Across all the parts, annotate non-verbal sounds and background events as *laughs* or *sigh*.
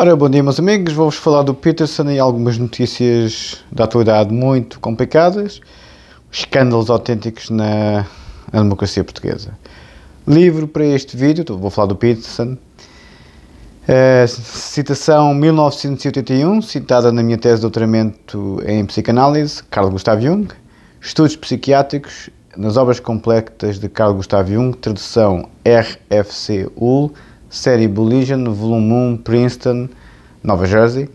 Ora, bom dia, meus amigos. Vou-vos falar do Peterson e algumas notícias da atualidade muito complicadas, escândalos autênticos na, na democracia portuguesa. Livro para este vídeo, então, vou falar do Peterson. É, citação 1981, citada na minha tese de doutoramento em psicanálise, Carl Gustav Jung. Estudos psiquiátricos nas obras completas de Carl Gustav Jung, tradução rfc série Bullion, volume 1, Princeton, Nova Jersey,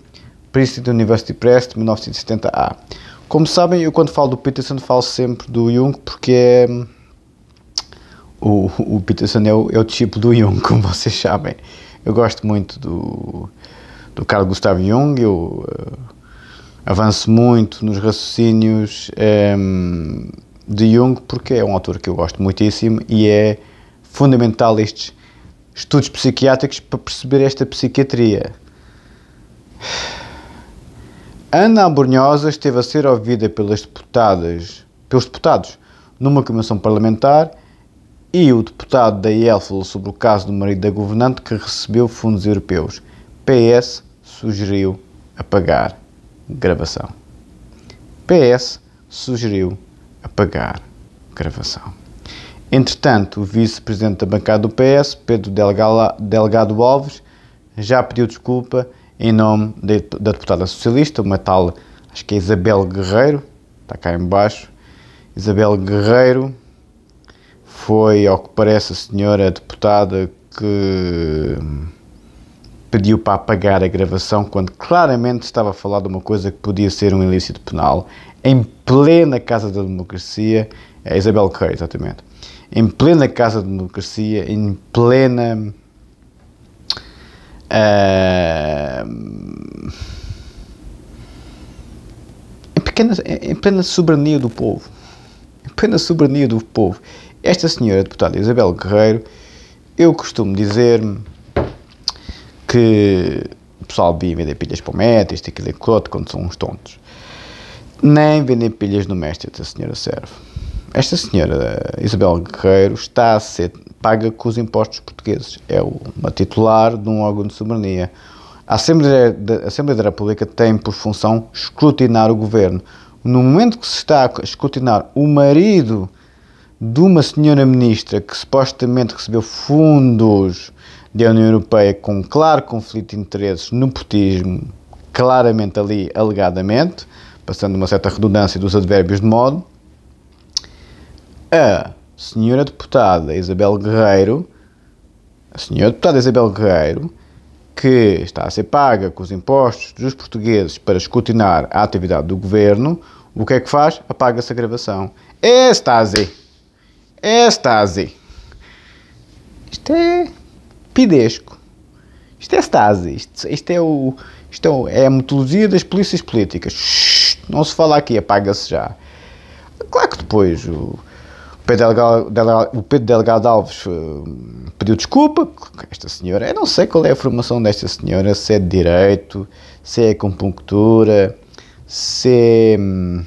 Princeton University Press, 1970A. Como sabem, eu quando falo do Peterson falo sempre do Jung, porque é, o, o Peterson é o, é o, tipo do Jung, *laughs* como vocês sabem. Eu gosto muito do, do Carl Gustav Jung, eu uh, avanço muito nos raciocínios um, de Jung, porque é um autor que eu gosto muitíssimo e é fundamental estes estudos psiquiátricos para perceber esta psiquiatria. Ana Abrunhosa esteve a ser ouvida pelas deputadas, pelos deputados numa comissão parlamentar e o deputado da IEL falou sobre o caso do marido da governante que recebeu fundos europeus. PS sugeriu apagar gravação. PS sugeriu apagar gravação. Entretanto, o vice-presidente da bancada do PS, Pedro Delgado Alves, já pediu desculpa em nome da deputada socialista, uma tal, acho que é Isabel Guerreiro, está cá embaixo. Isabel Guerreiro foi, ao que parece, a senhora deputada que pediu para apagar a gravação quando claramente estava a falar de uma coisa que podia ser um ilícito penal, em plena Casa da Democracia, é Isabel Guerreiro, exatamente em plena Casa de Democracia, em plena. Uh, em, pequena, em plena soberania do povo. Em plena soberania do povo. Esta senhora deputada Isabel Guerreiro, eu costumo dizer-me que o pessoal via vender pilhas para o metro, isto, aquilo e aquilo quando são uns tontos. Nem vender pilhas no mestre, esta senhora serve esta senhora Isabel Guerreiro está a ser paga com os impostos portugueses. É uma titular de um órgão de soberania. A Assembleia, a Assembleia da República tem por função escrutinar o governo. No momento que se está a escrutinar o marido de uma senhora ministra que supostamente recebeu fundos da União Europeia com claro conflito de interesses, nepotismo, claramente ali, alegadamente, passando uma certa redundância dos advérbios de modo, a senhora deputada Isabel Guerreiro, a senhora deputada Isabel Guerreiro, que está a ser paga com os impostos dos portugueses para escrutinar a atividade do governo, o que é que faz? Apaga-se a gravação. Estase! Estase! Isto é pidesco. Isto é estase. Isto, isto, é, o, isto é a metodologia das polícias políticas. Shhh, não se fala aqui, apaga-se já. Claro que depois o, Pedro Delgado, Delgado, o Pedro Delgado Alves uh, pediu desculpa. Esta senhora, eu não sei qual é a formação desta senhora, se é de direito, se é acupuntura, se é hum,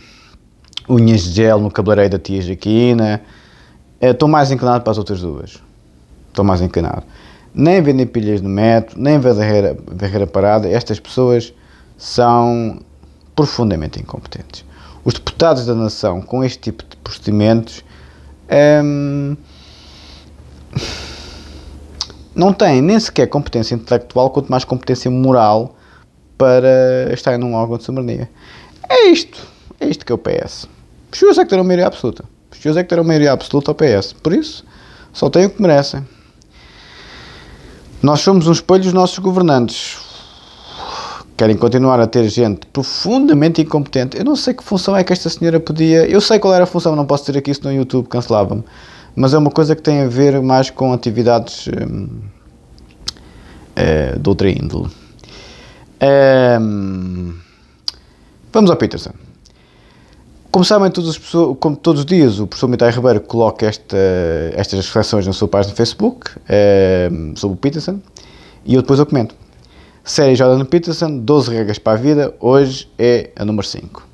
unhas de gel no cabeleireiro da tia Jaquina. Estou eh, mais inclinado para as outras duas. Estou mais inclinado. Nem vendem pilhas no metro, nem verdadeira, verdadeira parada. Estas pessoas são profundamente incompetentes. Os deputados da nação, com este tipo de procedimentos, Ehm, não têm nem sequer competência intelectual, quanto mais competência moral para estar num órgão de soberania. É isto. É isto que é o PS. Os senhores é que terão maioria absoluta. Os senhores é que terão maioria absoluta ao PS. Por isso, só têm o que merecem. Nós somos um espelho dos nossos governantes querem continuar a ter gente profundamente incompetente. Eu não sei que função é que esta senhora podia. Eu sei qual era a função, não posso ter aqui isso no YouTube, cancelava-me. Mas é uma coisa que tem a ver mais com atividades hum, é, de outra índole. Hum, vamos ao Peterson. Como sabem, todos os, como todos os dias, o professor Mitai Ribeiro coloca esta, estas reflexões na sua página no Facebook hum, sobre o Peterson e eu depois eu comento. Série Jordan Peterson, 12 regras para a vida, hoje é a número 5.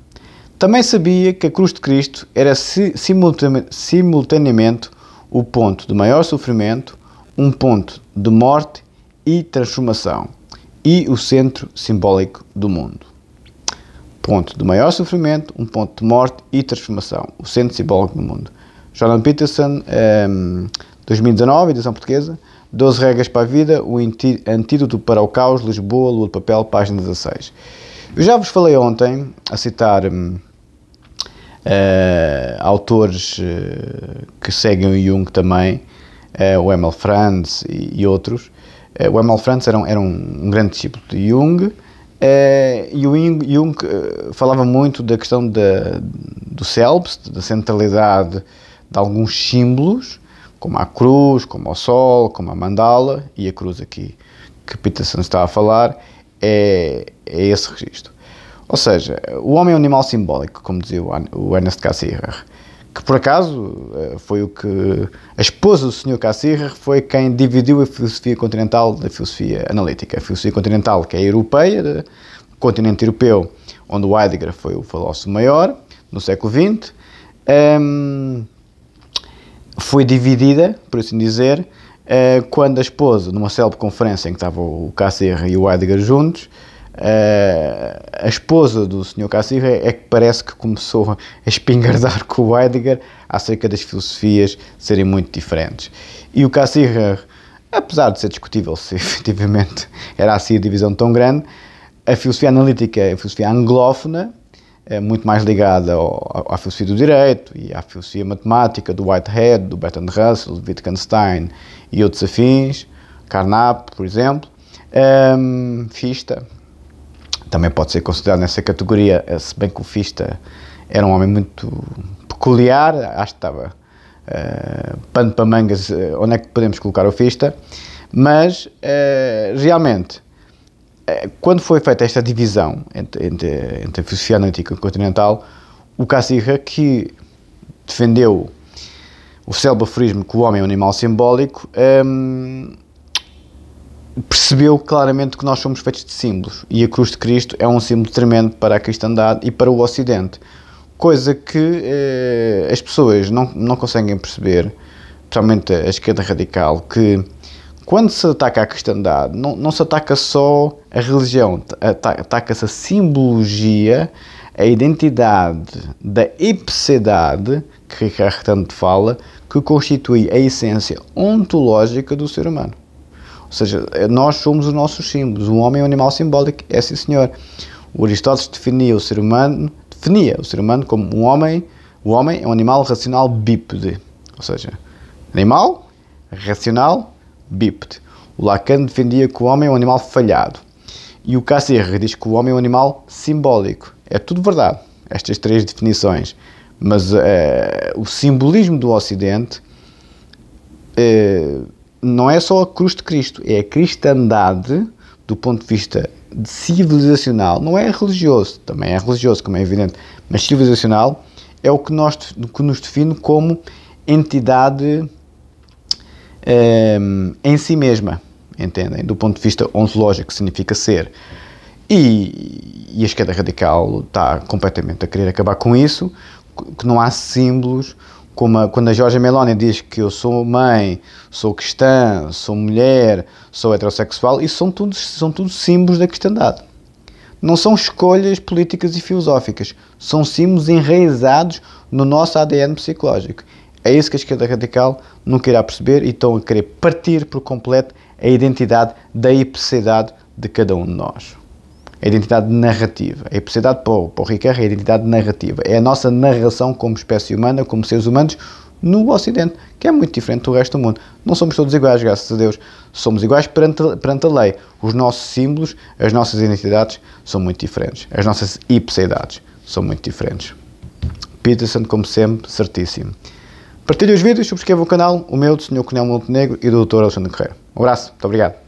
Também sabia que a cruz de Cristo era simultaneamente o ponto de maior sofrimento, um ponto de morte e transformação, e o centro simbólico do mundo. Ponto de maior sofrimento, um ponto de morte e transformação, o centro simbólico do mundo. Jordan Peterson um, ehm, 2019, edição portuguesa. 12 regras para a vida, o antídoto para o caos, Lisboa, Lua de Papel, página 16. Eu já vos falei ontem, a citar uh, autores uh, que seguem o Jung também, uh, o Emil Franz e, e outros. o Emil Franz era um, era um grande discípulo de Jung, Uh, e o Jung uh, falava muito da questão da, do Selbst, da centralidade de alguns símbolos, como a cruz, como o sol, como a mandala, e a cruz aqui que Peterson está a falar é, é esse registro. Ou seja, o homem é um animal simbólico, como dizia o Ernest Cassirer, que por acaso eh, foi o que a esposa do Sr. Cassirer foi quem dividiu a filosofia continental da filosofia analítica. A filosofia continental, que é europeia, o continente europeu, onde o Heidegger foi o filósofo maior no século XX, um, ehm, foi dividida, por assim dizer, eh, quando a esposa, numa célebre conferência em que estava o Cacirra e o Heidegger juntos, eh, a esposa do Sr. Cacirra é, é que parece que começou a espingardar com o Heidegger acerca das filosofias serem muito diferentes. E o Cacirra, apesar de ser discutível se *laughs* efetivamente era assim a divisão tão grande, a filosofia analítica, a filosofia anglófona, é muito mais ligada ao, à filosofia do direito e à filosofia matemática do Whitehead, do Bertrand Russell, do Wittgenstein e outros afins, Carnap, por exemplo, um, ehm, Fista, também pode ser considerado nessa categoria, eh, se bem que o Fista era um homem muito peculiar, acho que estava uh, pano para mangas, uh, onde é que podemos colocar o Fista, mas uh, realmente eh, quando foi feita esta divisão entre, entre, entre a filosofia analítica continental, o Cassirra, que defendeu o célebre aforismo que o homem é um animal simbólico, ehm, percebeu claramente que nós somos feitos de símbolos e a cruz de Cristo é um símbolo tremendo para a cristandade e para o Ocidente, coisa que eh, as pessoas não, não conseguem perceber, principalmente a esquerda radical, que quando se ataca a cristandade, não, não se ataca só a religião, ataca-se a simbologia, a identidade da ipsedade, que Ricardo tanto fala, que constitui a essência ontológica do ser humano. Ou seja, nós somos os nossos símbolos. O homem é um animal simbólico, é sim senhor. O Aristóteles definia o ser humano, definia o ser humano como um homem, o homem é um animal racional bípede. Ou seja, animal, racional, Bipt. O Lacan defendia que o homem é um animal falhado. E o Cassirre diz que o homem é um animal simbólico. É tudo verdade, estas três definições. Mas uh, o simbolismo do Ocidente uh, não é só a cruz de Cristo, é a cristandade do ponto de vista de civilizacional. Não é religioso, também é religioso, como é evidente, mas civilizacional é o que, nós, que nos define como entidade um, em si mesma, entendem? Do ponto de vista ontológico, significa ser. E, e a esquerda radical está completamente a querer acabar com isso, que não há símbolos como a, quando a Jorge Meloni diz que eu sou mãe, sou cristã, sou mulher, sou heterossexual, isso são tudo, são tudo símbolos da cristandade. Não são escolhas políticas e filosóficas, são símbolos enraizados no nosso ADN psicológico. É isso que a esquerda radical nunca irá perceber e estão a querer partir por completo a identidade da hipocidade de cada um de nós. A identidade narrativa. A hipercidade para o, para o Ricardo é a identidade narrativa. É a nossa narração como espécie humana, como seres humanos, no Ocidente, que é muito diferente do resto do mundo. Não somos todos iguais, graças a Deus. Somos iguais perante, perante a lei. Os nossos símbolos, as nossas identidades são muito diferentes. As nossas hipocidades são muito diferentes. Peterson, como sempre, certíssimo. Partilhe os vídeos, subscreva o canal, o meu, do Sr. Coronel Montenegro e do Dr. Alexandre Correia. Um abraço, muito obrigado.